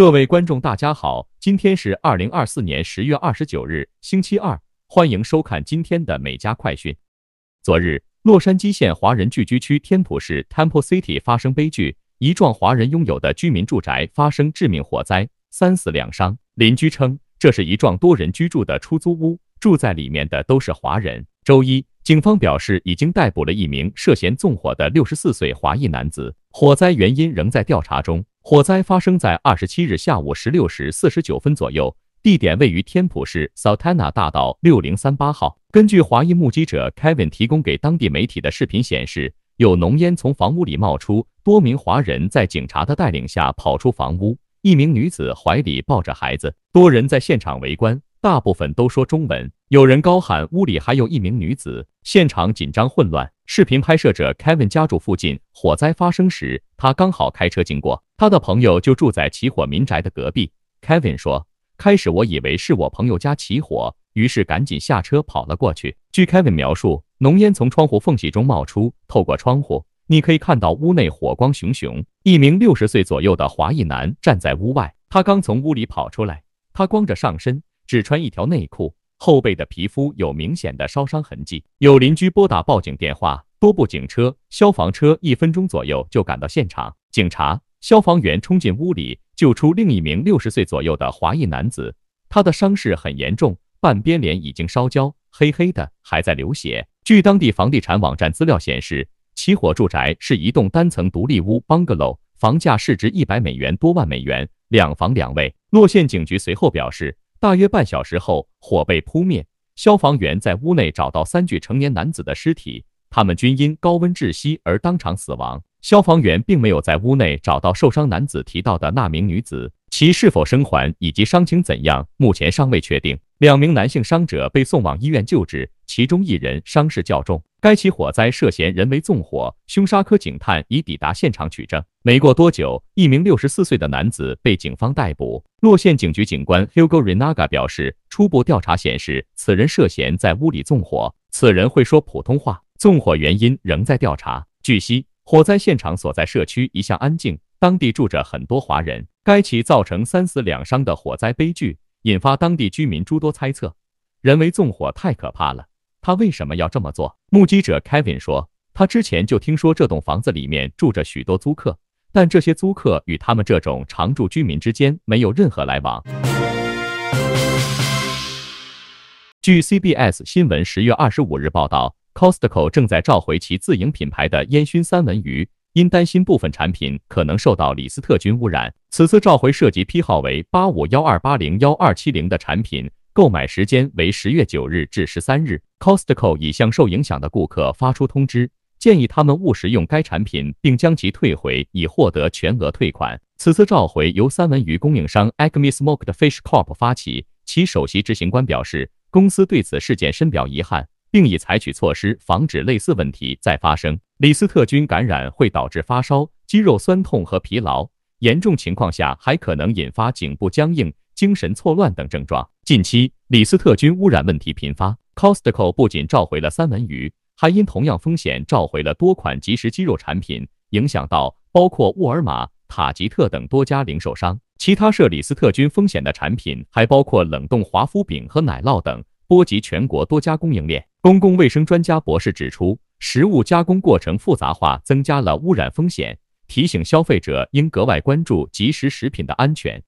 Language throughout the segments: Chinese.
各位观众，大家好，今天是二零二四年十月二十九日，星期二，欢迎收看今天的美加快讯。昨日，洛杉矶县华人聚居区天普市 （Temple City） 发生悲剧，一幢华人拥有的居民住宅发生致命火灾，三死两伤。邻居称，这是一幢多人居住的出租屋，住在里面的都是华人。周一，警方表示已经逮捕了一名涉嫌纵火的六十四岁华裔男子，火灾原因仍在调查中。火灾发生在二十七日下午十六时四十九分左右，地点位于天普市 Sultana 大道六零三八号。根据华裔目击者 Kevin 提供给当地媒体的视频显示，有浓烟从房屋里冒出，多名华人在警察的带领下跑出房屋，一名女子怀里抱着孩子，多人在现场围观，大部分都说中文，有人高喊屋里还有一名女子，现场紧张混乱。视频拍摄者 Kevin 家住附近，火灾发生时他刚好开车经过。他的朋友就住在起火民宅的隔壁。Kevin 说：“开始我以为是我朋友家起火，于是赶紧下车跑了过去。”据 Kevin 描述，浓烟从窗户缝隙中冒出，透过窗户你可以看到屋内火光熊熊。一名六十岁左右的华裔男站在屋外，他刚从屋里跑出来。他光着上身，只穿一条内裤，后背的皮肤有明显的烧伤痕迹。有邻居拨打报警电话。多部警车、消防车，一分钟左右就赶到现场。警察、消防员冲进屋里，救出另一名六十岁左右的华裔男子，他的伤势很严重，半边脸已经烧焦，黑黑的，还在流血。据当地房地产网站资料显示，起火住宅是一栋单层独立屋，b u n g a l o w 房价市值一百美元多万美元，两房两卫。洛县警局随后表示，大约半小时后，火被扑灭，消防员在屋内找到三具成年男子的尸体。他们均因高温窒息而当场死亡。消防员并没有在屋内找到受伤男子提到的那名女子，其是否生还以及伤情怎样，目前尚未确定。两名男性伤者被送往医院救治，其中一人伤势较重。该起火灾涉嫌人为纵火，凶杀科警探已抵达现场取证。没过多久，一名六十四岁的男子被警方逮捕。洛县警局警官 Hugo Rinaaga 表示，初步调查显示，此人涉嫌在屋里纵火。此人会说普通话。纵火原因仍在调查。据悉，火灾现场所在社区一向安静，当地住着很多华人。该起造成三死两伤的火灾悲剧，引发当地居民诸多猜测。人为纵火太可怕了，他为什么要这么做？目击者 Kevin 说：“他之前就听说这栋房子里面住着许多租客，但这些租客与他们这种常住居民之间没有任何来往。”据 CBS 新闻十月二十五日报道。Costco 正在召回其自营品牌的烟熏三文鱼，因担心部分产品可能受到李斯特菌污染。此次召回涉及批号为八五幺二八零幺二七零的产品，购买时间为十月九日至十三日。Costco 已向受影响的顾客发出通知，建议他们勿食用该产品，并将其退回以获得全额退款。此次召回由三文鱼供应商 Agmi Smoked Fish Corp 发起，其首席执行官表示，公司对此事件深表遗憾。并已采取措施防止类似问题再发生。李斯特菌感染会导致发烧、肌肉酸痛和疲劳，严重情况下还可能引发颈部僵硬、精神错乱等症状。近期，李斯特菌污染问题频发，Costco 不仅召回了三文鱼，还因同样风险召回了多款即食鸡肉产品，影响到包括沃尔玛、塔吉特等多家零售商。其他涉李斯特菌风险的产品还包括冷冻华夫饼和奶酪等。波及全国多家供应链。公共卫生专家博士指出，食物加工过程复杂化增加了污染风险，提醒消费者应格外关注即食食品的安全。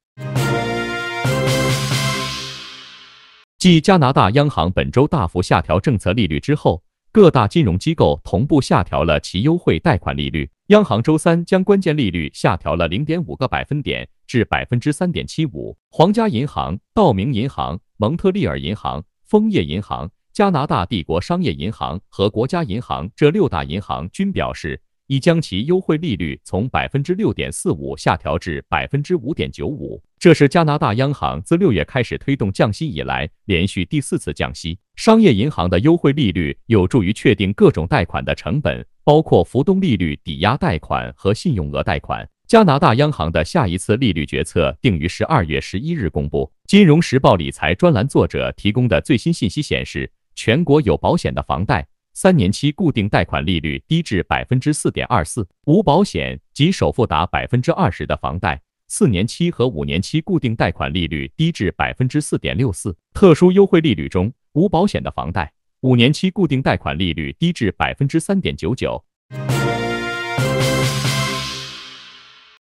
继加拿大央行本周大幅下调政策利率之后，各大金融机构同步下调了其优惠贷款利率。央行周三将关键利率下调了零点五个百分点至百分之三点七五。皇家银行、道明银行、蒙特利尔银行。枫叶银行、加拿大帝国商业银行和国家银行这六大银行均表示，已将其优惠利率从百分之六点四五下调至百分之五点九五。这是加拿大央行自六月开始推动降息以来，连续第四次降息。商业银行的优惠利率有助于确定各种贷款的成本，包括浮动利率抵押贷款和信用额贷款。加拿大央行的下一次利率决策定于十二月十一日公布。金融时报理财专栏作者提供的最新信息显示，全国有保险的房贷三年期固定贷款利率低至百分之四点二四；无保险及首付达百分之二十的房贷，四年期和五年期固定贷款利率低至百分之四点六四。特殊优惠利率中，无保险的房贷五年期固定贷款利率低至百分之三点九九。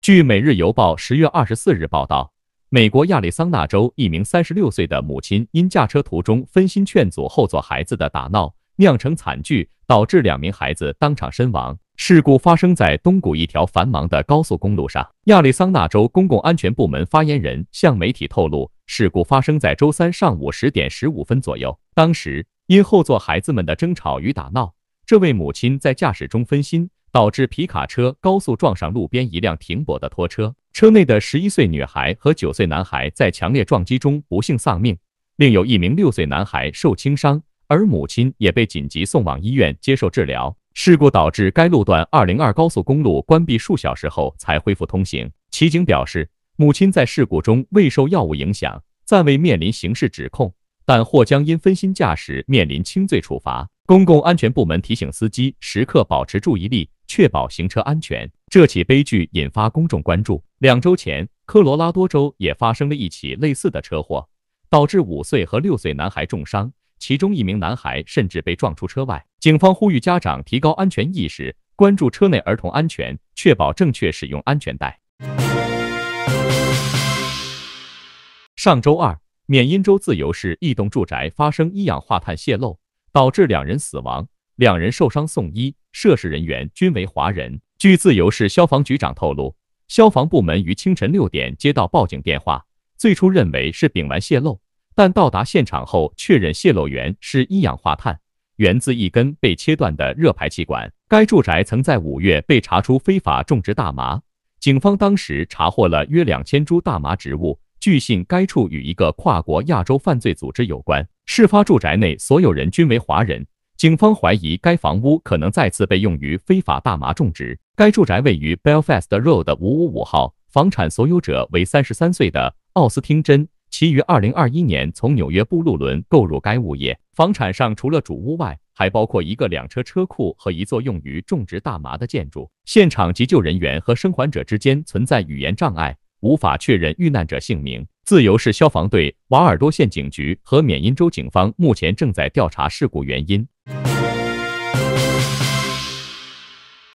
据《每日邮报》十月二十四日报道，美国亚利桑那州一名三十六岁的母亲因驾车途中分心劝阻后座孩子的打闹，酿成惨剧，导致两名孩子当场身亡。事故发生在东谷一条繁忙的高速公路上。亚利桑那州公共安全部门发言人向媒体透露，事故发生在周三上午十点十五分左右。当时因后座孩子们的争吵与打闹，这位母亲在驾驶中分心。导致皮卡车高速撞上路边一辆停泊的拖车，车内的十一岁女孩和九岁男孩在强烈撞击中不幸丧命，另有一名六岁男孩受轻伤，而母亲也被紧急送往医院接受治疗。事故导致该路段二零二高速公路关闭数小时后才恢复通行。骑警表示，母亲在事故中未受药物影响，暂未面临刑事指控，但或将因分心驾驶面临轻罪处罚。公共安全部门提醒司机时刻保持注意力。确保行车安全。这起悲剧引发公众关注。两周前，科罗拉多州也发生了一起类似的车祸，导致五岁和六岁男孩重伤，其中一名男孩甚至被撞出车外。警方呼吁家长提高安全意识，关注车内儿童安全，确保正确使用安全带。上周二，缅因州自由市一栋住宅发生一氧化碳泄漏，导致两人死亡。两人受伤送医，涉事人员均为华人。据自由市消防局长透露，消防部门于清晨六点接到报警电话，最初认为是丙烷泄漏，但到达现场后确认泄漏源是一氧化碳，源自一根被切断的热排气管。该住宅曾在五月被查出非法种植大麻，警方当时查获了约两千株大麻植物。据信该处与一个跨国亚洲犯罪组织有关。事发住宅内所有人均为华人。警方怀疑该房屋可能再次被用于非法大麻种植。该住宅位于 Belfast Road 五五五号，房产所有者为三十三岁的奥斯汀·真，其于二零二一年从纽约布鲁伦购入该物业。房产上除了主屋外，还包括一个两车车库和一座用于种植大麻的建筑。现场急救人员和生还者之间存在语言障碍。无法确认遇难者姓名。自由市消防队、瓦尔多县警局和缅因州警方目前正在调查事故原因。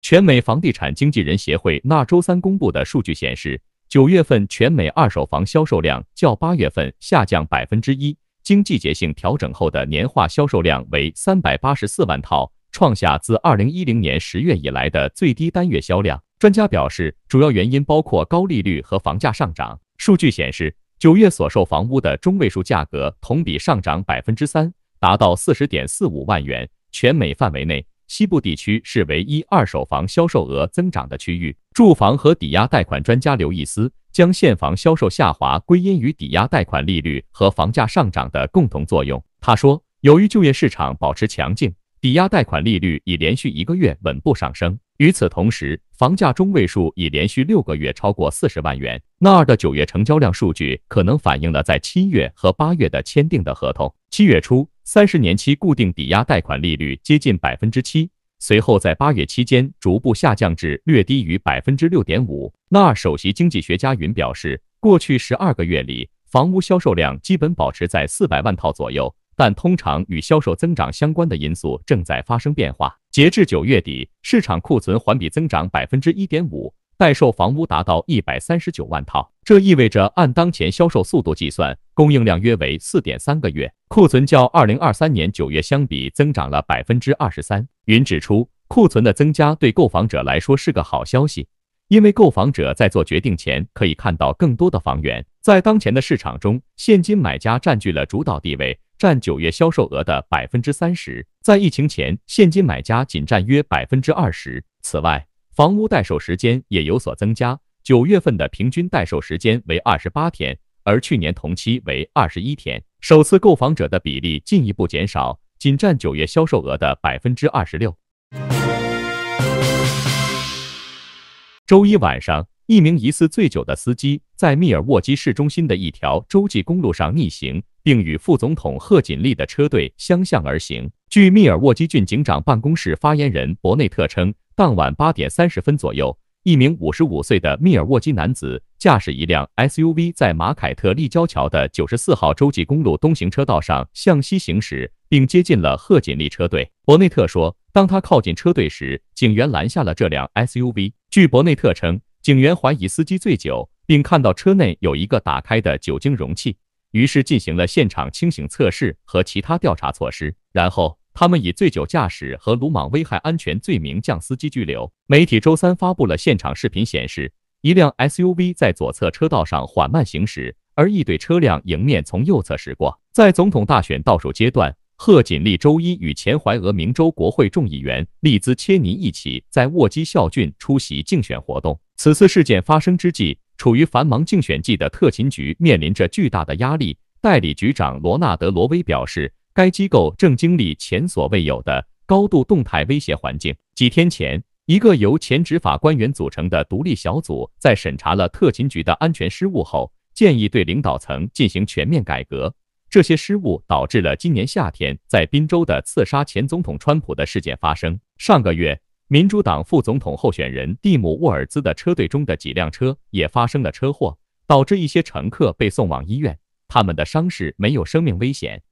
全美房地产经纪人协会那周三公布的数据显示，九月份全美二手房销售量较八月份下降百分之一，经季节性调整后的年化销售量为三百八十四万套，创下自二零一零年十月以来的最低单月销量。专家表示，主要原因包括高利率和房价上涨。数据显示，九月所售房屋的中位数价格同比上涨百分之三，达到四十点四五万元。全美范围内，西部地区是唯一二手房销售额增长的区域。住房和抵押贷款专家刘易斯将现房销售下滑归因于抵押贷款利率和房价上涨的共同作用。他说，由于就业市场保持强劲，抵押贷款利率已连续一个月稳步上升。与此同时，房价中位数已连续六个月超过四十万元。那二的九月成交量数据可能反映了在七月和八月的签订的合同。七月初，三十年期固定抵押贷款利率接近百分之七，随后在八月期间逐步下降至略低于百分之六点五。那二首席经济学家云表示，过去十二个月里，房屋销售量基本保持在四百万套左右，但通常与销售增长相关的因素正在发生变化。截至九月底，市场库存环比增长百分之一点五，待售房屋达到一百三十九万套。这意味着按当前销售速度计算，供应量约为四点三个月。库存较二零二三年九月相比增长了百分之二十三。云指出，库存的增加对购房者来说是个好消息，因为购房者在做决定前可以看到更多的房源。在当前的市场中，现金买家占据了主导地位，占九月销售额的百分之三十。在疫情前，现金买家仅占约百分之二十。此外，房屋待售时间也有所增加，九月份的平均待售时间为二十八天，而去年同期为二十一天。首次购房者的比例进一步减少，仅占九月销售额的百分之二十六。周一晚上。一名疑似醉酒的司机在密尔沃基市中心的一条洲际公路上逆行，并与副总统贺锦丽的车队相向而行。据密尔沃基郡警长办公室发言人伯内特称，当晚八点三十分左右，一名五十五岁的密尔沃基男子驾驶一辆 SUV 在马凯特立交桥的九十四号洲际公路东行车道上向西行驶，并接近了贺锦丽车队。伯内特说，当他靠近车队时，警员拦下了这辆 SUV。据伯内特称。警员怀疑司机醉酒，并看到车内有一个打开的酒精容器，于是进行了现场清醒测试和其他调查措施。然后，他们以醉酒驾驶和鲁莽危害安全罪名将司机拘留。媒体周三发布了现场视频，显示一辆 SUV 在左侧车道上缓慢行驶，而一对车辆迎面从右侧驶过。在总统大选倒数阶段，贺锦丽周一与前怀俄明州国会众议员利兹切尼一起在沃基校郡出席竞选活动。此次事件发生之际，处于繁忙竞选季的特勤局面临着巨大的压力。代理局长罗纳德·罗威表示，该机构正经历前所未有的高度动态威胁环境。几天前，一个由前执法官员组成的独立小组在审查了特勤局的安全失误后，建议对领导层进行全面改革。这些失误导致了今年夏天在宾州的刺杀前总统川普的事件发生。上个月。民主党副总统候选人蒂姆·沃尔兹的车队中的几辆车也发生了车祸，导致一些乘客被送往医院，他们的伤势没有生命危险。